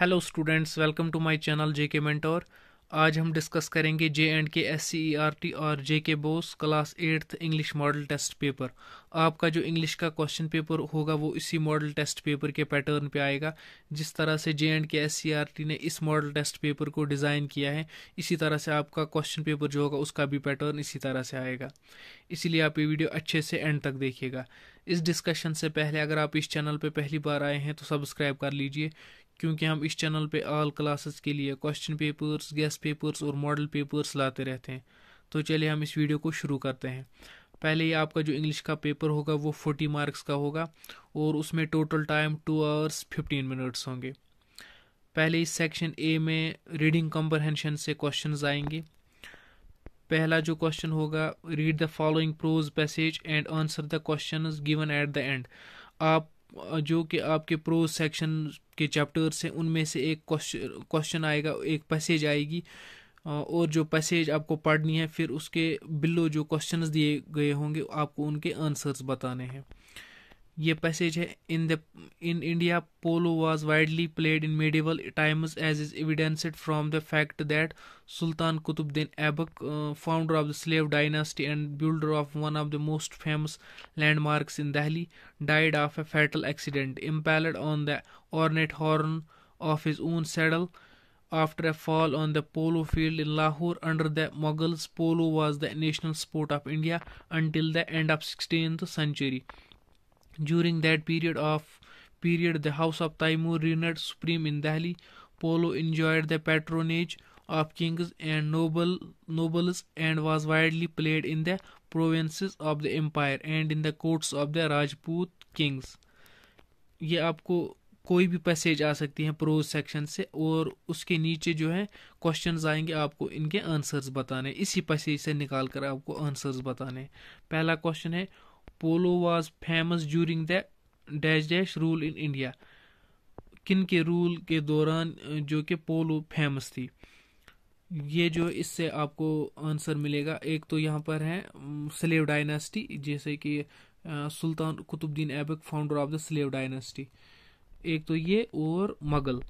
Hello students welcome to my channel J K mentor आज हम discuss करेंगे J and K S C E R T और J K BOSE class eighth English model test paper आपका जो English का question paper होगा वो इसी मॉडल टेस्ट पेपर के पैटर्न पे आएगा जिस तरह से J and K S C R T ने इस मॉडल टेस्ट पेपर को डिज़ाइन किया है इसी तरह से आपका क्वेश्चन पेपर जो होगा उसका भी पैटर्न इसी तरह से आएगा इसीलिए आप ये वीडियो अच्छे से एंड तक देखिएगा इस डिस्कशन से पहले अगर आप इस चैनल पर पहली बार आए हैं तो सब्सक्राइब कर लीजिए क्योंकि हम इस चैनल पे ऑल क्लासेस के लिए क्वेश्चन पेपर्स गैस पेपर्स और मॉडल पेपर्स लाते रहते हैं तो चलिए हम इस वीडियो को शुरू करते हैं पहले ये आपका जो इंग्लिश का पेपर होगा वो फोर्टी मार्क्स का होगा और उसमें total time two hours fifteen minutes होंगे पहले इस सेक्शन ए में रीडिंग कम्प्रहेंशन से क्वेश्चन आएंगे पहला जो क्वेश्चन होगा read the following prose passage and answer the question given at the end आप जो कि आपके प्रो सेक्शन के चैप्टर्स हैं उनमें से एक क्वेश्चन आएगा एक पैसेज आएगी और जो पैसेज आपको पढ़नी है फिर उसके बिलो जो क्वेश्चंस दिए गए होंगे आपको उनके आंसर्स बताने हैं ये पैसेज है in the in India polo was widely played in medieval times as is evidenced from the fact that Sultan Qutbuddin Aibak founder of the slave dynasty and builder of one of the most famous landmarks in Delhi died of a fatal accident impaled on the ornate horn of his own saddle. After a fall on the polo field in Lahore under the Mughals, polo was the national sport of India until the end of 16th century. During that period of period, the house of Taimur reigned supreme in Delhi. Polo enjoyed the patronage of kings and noble, nobles and was widely played in the provinces of the empire and in the courts of the Rajput kings. ye aapko कोई भी passage आ सकती है pros section से और उसके नीचे जो है क्वेश्चन आएंगे आपको इनके आंसर्स बताने इसी पैसेज से निकाल कर आपको आंसर्स बताने पहला क्वेश्चन है polo was famous during the dash dash rule in India किन के रूल के दौरान जो कि पोलो फेमस थी ये जो इससे आपको आंसर मिलेगा एक तो यहाँ पर है स्लेव डायनेस्टी जैसे कि Sultan Qutbuddin Aibak founder of the slave dynasty एक तो ये और Mughal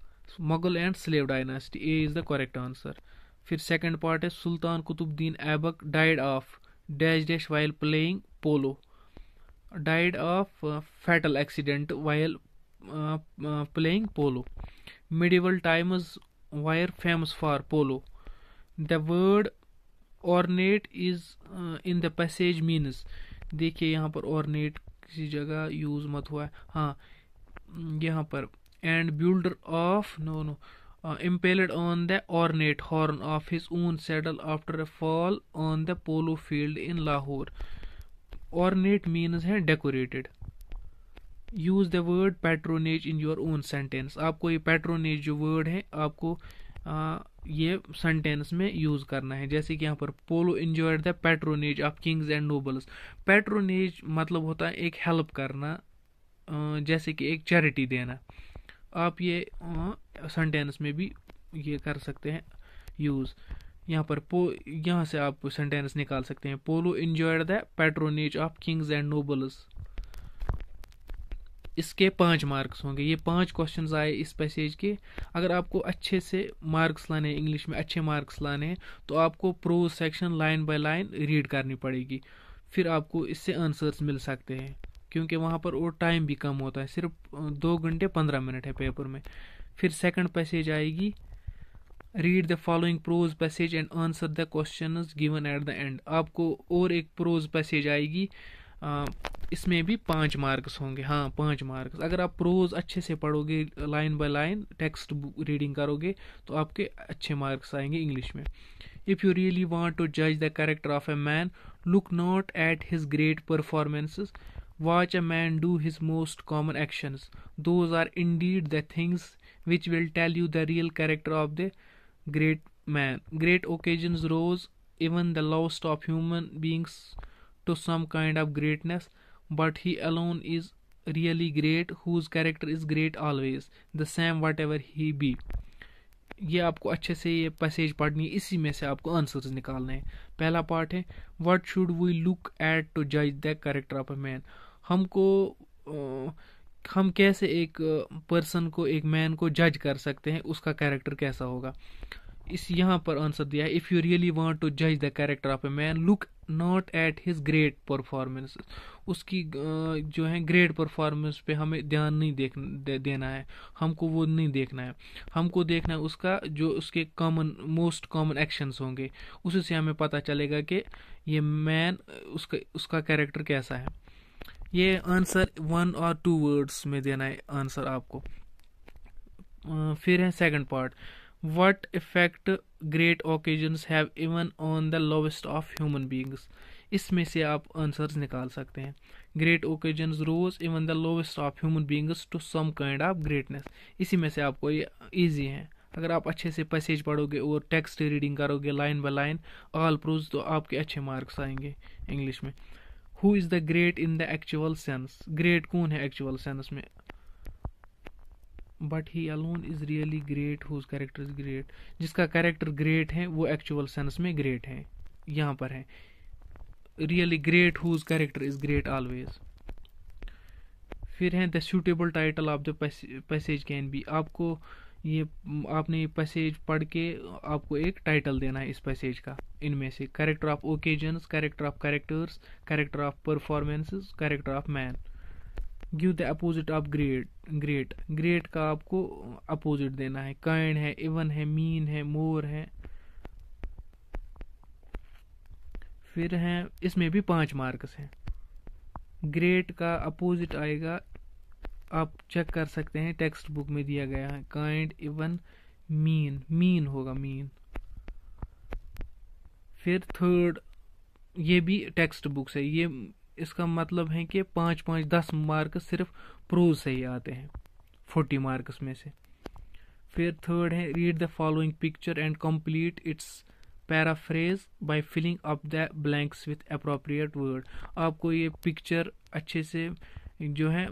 Mughal and slave dynasty A is the correct answer फिर सेकंड पार्ट है Sultan Qutbuddin Aibak died of dash dash while playing polo died of uh, fatal accident while uh, uh, playing polo. Medieval times were famous for polo. The word ornate is in the passage means देखिए यहाँ पर ornate किसी जगह use मत हुआ है हाँ यहाँ पर and builder of no no uh, impaled on the ornate horn of his own saddle after a fall on the polo field in Lahore. ornate means है decorated use the word patronage in your own sentence आपको ये patronage जो word है आपको आ, ये sentence में use करना है जैसे कि यहाँ पर polo enjoyed the patronage of kings and nobles patronage मतलब होता है एक हेल्प करना जैसे कि एक चैरिटी देना आप ये सेंटेंस में भी ये कर सकते हैं यूज़ यहाँ पर पो यहाँ से आप सेंटेंस निकाल सकते हैं polo enjoyed the patronage of kings and nobles इसके पाँच मार्क्स होंगे ये पांच क्वेश्चन आए इस पैसेज के अगर आपको अच्छे से मार्क्स लाने इंग्लिश में अच्छे मार्क्स लाने हैं तो आपको prose section line by line read करनी पड़ेगी फिर आपको इससे आंसर्स मिल सकते हैं क्योंकि वहाँ पर और टाइम भी कम होता है सिर्फ दो घंटे पंद्रह मिनट है पेपर में फिर सेकंड पैसेज आएगी read the following prose passage and answer the question given at the end आपको और एक प्रोज पैसेज आएगी इसमें भी पाँच मार्क्स होंगे हाँ पाँच मार्क्स अगर आप प्रोज अच्छे से पढ़ोगे line by line text reading करोगे तो आपके अच्छे मार्क्स आएंगे इंग्लिश में if you really want to जज the character of a man look not at his great performances watch a man do his most common actions those are indeed the things which will tell you the real character of the great man. Great occasions rose even the lowest of human beings to some kind of greatness, but he alone is really great whose character is great always the same whatever he be ये आपको अच्छे से ये passage पढ़नी है इसी में से आपको आंसर्स निकालने हैं पहला पार्ट है what should we look at to जज the character of a man हमको हम कैसे एक पर्सन को एक मैन को जज कर सकते हैं उसका कैरेक्टर कैसा होगा इस यहाँ पर आंसर दिया है if you really want to जज the character of a man look not at his great performance उसकी जो है ग्रेट परफॉर्मेंस पे हमें ध्यान नहीं देख दे, देना है हमको वो नहीं देखना है हमको देखना है उसका जो उसके कॉमन मोस्ट कॉमन एक्शंस होंगे उसी से हमें पता चलेगा कि ये मैन उसका उसका कैरेक्टर कैसा है ये आंसर वन और टू वर्ड्स में देना है आंसर आपको फिर है second part what effect great occasions have even on the lowest of human beings इसमें से आप आंसर्स निकाल सकते हैं great occasions rose even the lowest of human beings to some kind of greatness इसी में से आपको ये ईजी है अगर आप अच्छे से पैसेज पढ़ोगे और टेक्स्ट रीडिंग करोगे line by line all prose तो आपके अच्छे मार्क्स आएंगे इंग्लिश में who is the great in the actual sense great कौन है एक्चुअल सेंस में but he alone is really great whose character is great जिसका करेक्टर ग्रेट है वो एक्चुअल सेंस में ग्रेट है यहाँ पर है really great whose character is great always फिर है the suitable title of the passage can be आपको ये आपने ये पैसेज पढ़ के आपको एक टाइटल देना है इस पैसेज का इनमें से character of occasions character of characters character of performances character of man give the opposite of great great great का आपको अपोजिट देना है काइंड है इवन है मीन है मोर है फिर हैं इसमें भी पांच मार्क्स हैं ग्रेट का अपोजिट आएगा आप चेक कर सकते हैं टेक्स्ट बुक में दिया गया है काइंड इवन मीन मीन होगा मीन फिर थर्ड ये भी टेक्स्ट बुक से ये इसका मतलब है कि पाँच पाँच दस मार्क सिर्फ प्रोज से ही आते हैं फोर्टी मार्क्स में से फिर थर्ड है read the following picture and complete its paraphrase by filling up the blanks with appropriate word आपको ये पिक्चर अच्छे से जो है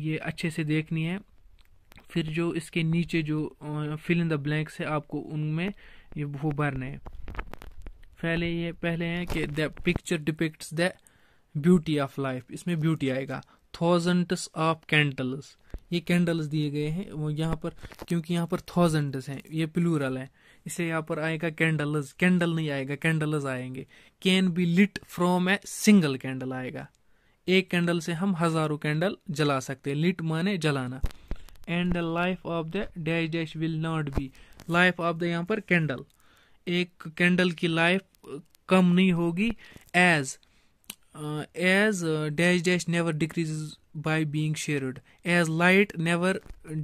ये अच्छे से देखनी है फिर जो इसके नीचे जो फिल इन द ब्लैंक्स है आपको उनमें ये वो भरने हैं पहले ये पहले हैं कि the picture depicts the beauty of life इसमें ब्यूटी आएगा थाउजेंड्स ऑफ कैंडल्स ये कैंडल्स दिए गए हैं वो यहाँ पर क्योंकि यहाँ पर थाउजेंड्स हैं ये प्लूरल है इसे यहाँ पर आएगा कैंडल्स कैंडल नहीं आएगा कैंडल्स आएंगे can be lit from a single candle आएगा एक कैंडल से हम हज़ारों कैंडल जला सकते हैं लिट माने जलाना and the life of the dash dash will not be life of the यहाँ पर कैंडल एक कैंडल की लाइफ कम नहीं होगी as as dash dash never decrease by being shared as light never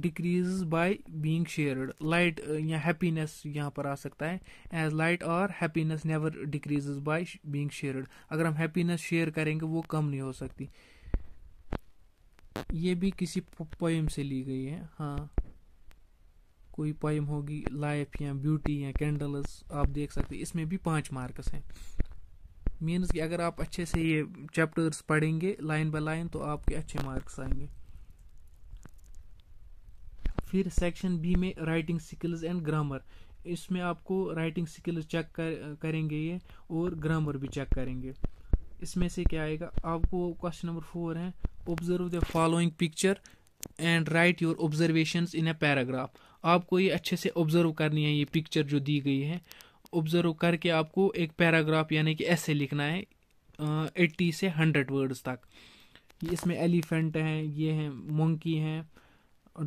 decreases by being shared light या happiness यहाँ पर आ सकता है as light or happiness never decreases by being shared अगर हम happiness share करेंगे वो कम नहीं हो सकती ये भी किसी poem से ली गई है हाँ कोई poem होगी life या beauty या candles आप देख सकते हैं इसमें भी पांच मार्क्स हैं मीन्स कि अगर आप अच्छे से ये चैप्टर्स पढ़ेंगे लाइन बाय लाइन तो आपके अच्छे मार्क्स आएंगे फिर सेक्शन बी में राइटिंग स्किल्स एंड ग्रामर इसमें आपको राइटिंग स्किल्स चेक कर, करेंगे ये और ग्रामर भी चेक करेंगे इसमें से क्या आएगा आपको क्वेश्चन नंबर फोर है observe the following picture and write your observation in a paragraph आपको ये अच्छे से ऑब्जर्व करनी है ये पिक्चर जो दी गई है ऑब्जर्व करके आपको एक पैराग्राफ यानी कि ऐसे लिखना है एट्टी से हंड्रेड वर्ड्स तक इसमें एलिफेंट हैं ये हैं मंकी हैं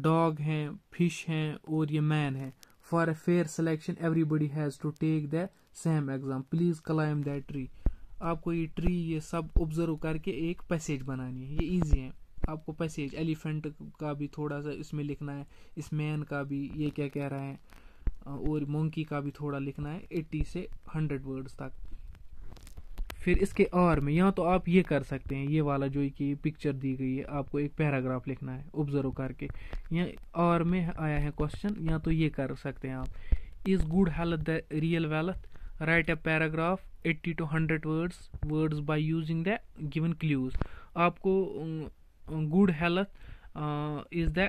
डॉग हैं फिश हैं और ये मैन है for a fair selection everybody has to take the same exam please climb that tree आपको ये ट्री ये सब ऑब्जर्व करके एक पैसेज बनानी है ये ईजी है आपको पैसेज एलिफेंट का भी थोड़ा सा इसमें लिखना है इस मैन का भी ये क्या कह रहा है और मोंकी का भी थोड़ा लिखना है एट्टी से हंड्रेड वर्ड्स तक फिर इसके और में या तो आप ये कर सकते हैं ये वाला जो कि पिक्चर दी गई है आपको एक पैराग्राफ लिखना है ऑब्जर्व करके या और में आया है क्वेश्चन या तो ये कर सकते हैं आप is good health the real wealth write a paragraph 80 to 100 words words by using the given clues आपको good health is the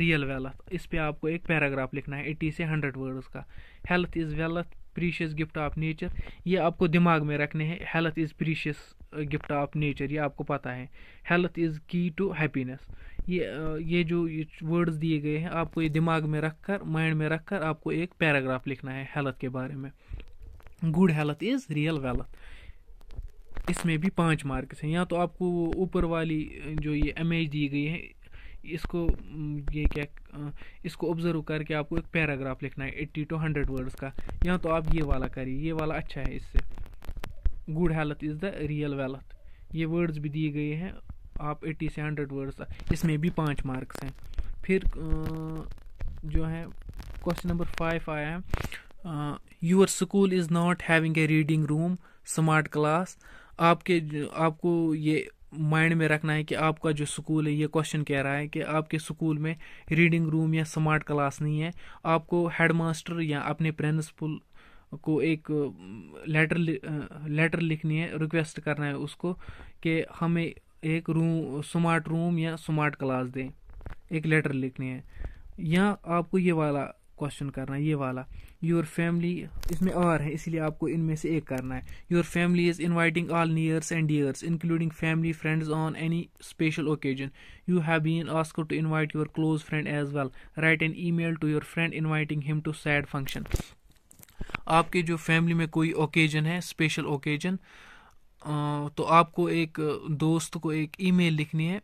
real wealth इस पे आपको एक पैराग्राफ लिखना है एटी से हंड्रेड वर्ड्स का health is wealth precious gift of nature ये आपको दिमाग में रखने हैं health is precious gift of nature ये आपको पता है health is key to happiness ये ये जो वर्ड्स दिए गए हैं आपको ये दिमाग में रख कर माइंड में रख कर आपको एक पैराग्राफ लिखना है हेल्थ के बारे में good health is real wealth इसमें भी पाँच मार्क्स हैं या तो आपको ऊपर वाली जो ये इमेज दी गई है इसको ये क्या इसको ऑब्जर्व करके आपको एक पैराग्राफ लिखना है एट्टी टू हंड्रेड वर्ड्स का या तो आप ये वाला करिए ये वाला अच्छा है इससे good health is the real wealth ये वर्ड्स भी दिए गए हैं आप एट्टी से हंड्रेड वर्ड्स इसमें भी पाँच मार्क्स हैं फिर जो है क्वेश्चन नंबर फाइव आया है your school is not having a reading room smart class आपके आपको ये माइंड में रखना है कि आपका जो स्कूल है ये क्वेश्चन कह रहा है कि आपके स्कूल में रीडिंग रूम या स्मार्ट क्लास नहीं है आपको हेडमास्टर या अपने प्रिंसिपल को एक लेटर लेटर लिखनी है रिक्वेस्ट करना है उसको कि हमें एक रूम स्मार्ट रूम या स्मार्ट क्लास दें एक लेटर लिखनी है या आपको ये वाला क्वेश्चन करना है ये वाला योर फैमिली इसमें आर है इसलिए आपको इनमें से एक करना है your family is inviting all nears and dears including family friends on any special occasion you have been ask to invite your close friend as well write an email to your friend inviting him to sad function आपके जो family में कोई occasion है special occasion तो आपको एक दोस्त को एक ईमेल लिखनी है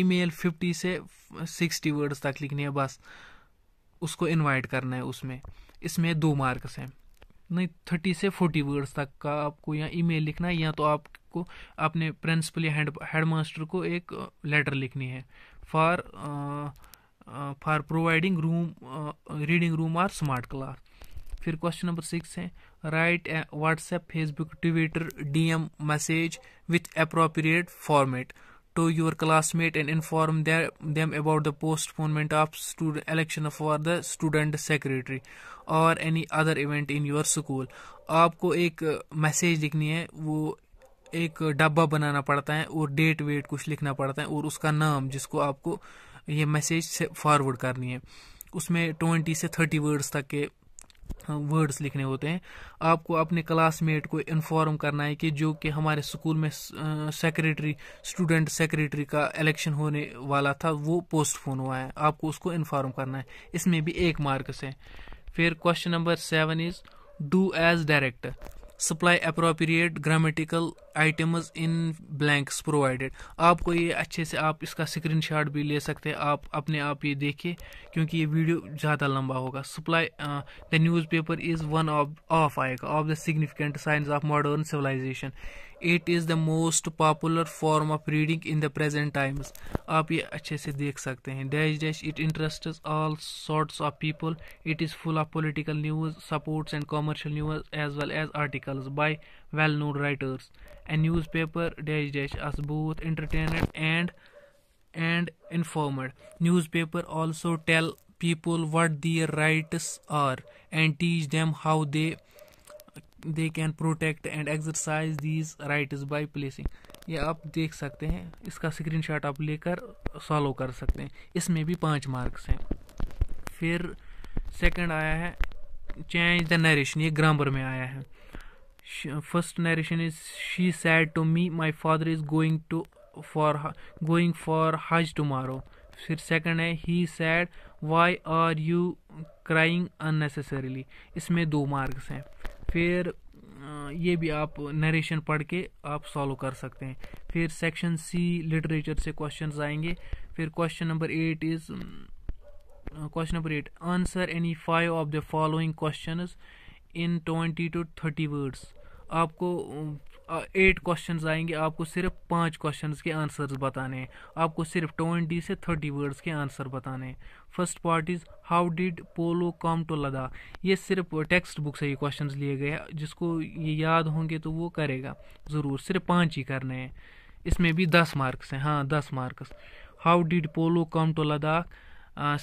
ईमेल 50 से 60 वर्ड्स तक लिखनी है बस उसको इनवाइट करना है उसमें इसमें दो मार्क्स हैं नहीं थर्टी से फोर्टी वर्ड्स तक का आपको या ईमेल लिखना है या तो आपको अपने प्रिंसिपल या हेड हेड मास्टर को एक लेटर लिखनी है for for providing room reading room or smart class फिर क्वेश्चन नंबर सिक्स है write WhatsApp Facebook Twitter DM message with appropriate format to your classmate and inform their, them about the postponement of student election for the student secretary or any other event in your school aapko ek message likhni hai wo ek dabba banana padta hai aur date weight kuch likhna padta hai aur uska naam jisko aapko ye message forward karni hai usme 20 se 30 words tak ke words लिखने होते हैं आपको अपने classmate को inform करना है कि जो कि हमारे स्कूल में सेक्रेटरी स्टूडेंट सेक्रेटरी का इलेक्शन होने वाला था वो पोस्टपोन हुआ है आपको उसको इन्फॉर्म करना है इसमें भी एक मार्क्स है फिर question number seven is do as director supply appropriate grammatical items in blanks provided आपको ये अच्छे से आप इसका स्क्रीनशॉट भी ले सकते हैं आप अपने आप ये देखिए क्योंकि ये वीडियो ज़्यादा लंबा होगा supply the newspaper is one of of आएगा of the significant science of modern civilization it is the most popular form of reading in the present times आप ये अच्छे से देख सकते हैं dash dash it interest all sorts of people it is full of political news supports and commercial news as well as article articles by well known writers. A newspaper dash dash as both entertained and and informed. Newspaper also tell people what their rights are and teach them how they they can protect and exercise these rights by placing ये आप देख सकते हैं इसका screenshot आप लेकर सॉलो कर सकते हैं इसमें भी पाँच मार्क्स हैं फिर सेकंड आया है चेंज द नरेशन ये ग्रामर में आया है first narration is she said to me my father is going to for going for Hajj tomorrow फिर सेकंड है he said why are you crying unnecessarily इसमें दो मार्क्स हैं फिर ये भी आप नरेशन पढ़ के आप सॉल्व कर सकते हैं फिर सेक्शन सी लिटरेचर से क्वेश्चंस आएंगे फिर question number eight is question number eight answer any five of the following questions in twenty to thirty words आपको एट क्वेश्चन आएंगे आपको सिर्फ पाँच क्वेश्चन के आंसर्स बताने हैं आपको सिर्फ ट्वेंटी से थर्टी वर्ड्स के आंसर बताने हैं first part is how did Polo come to Ladakh ये सिर्फ टेक्स्ट बुक से ये क्वेश्चन लिए गए हैं जिसको ये याद होंगे तो वो करेगा ज़रूर सिर्फ पाँच ही करने हैं इसमें भी दस मार्क्स हैं हाँ दस marks how did Polo come to Ladakh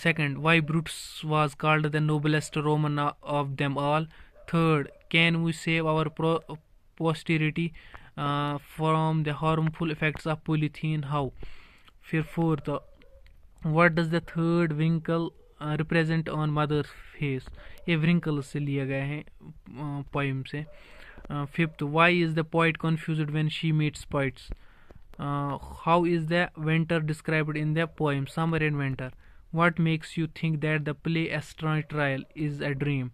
second why Brutus was called the noblest Roman of them all Third, can we save our posterity uh, from the harmful effects of polythene? How? Fear fourth, what does the third wrinkle uh, represent on mother's face? a wrinkle से लिया गया uh, poem Uh, fifth, why is the poet confused when she meets poets? Uh, how is the winter described in the poem summer and winter what makes you think that the play astronaut trial is a dream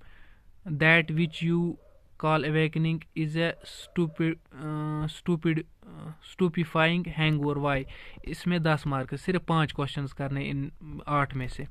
that which you call awakening is a stupid uh, stupid stupefying hangover why इसमें दस mark सिर्फ पांच questions करने इन आठ में से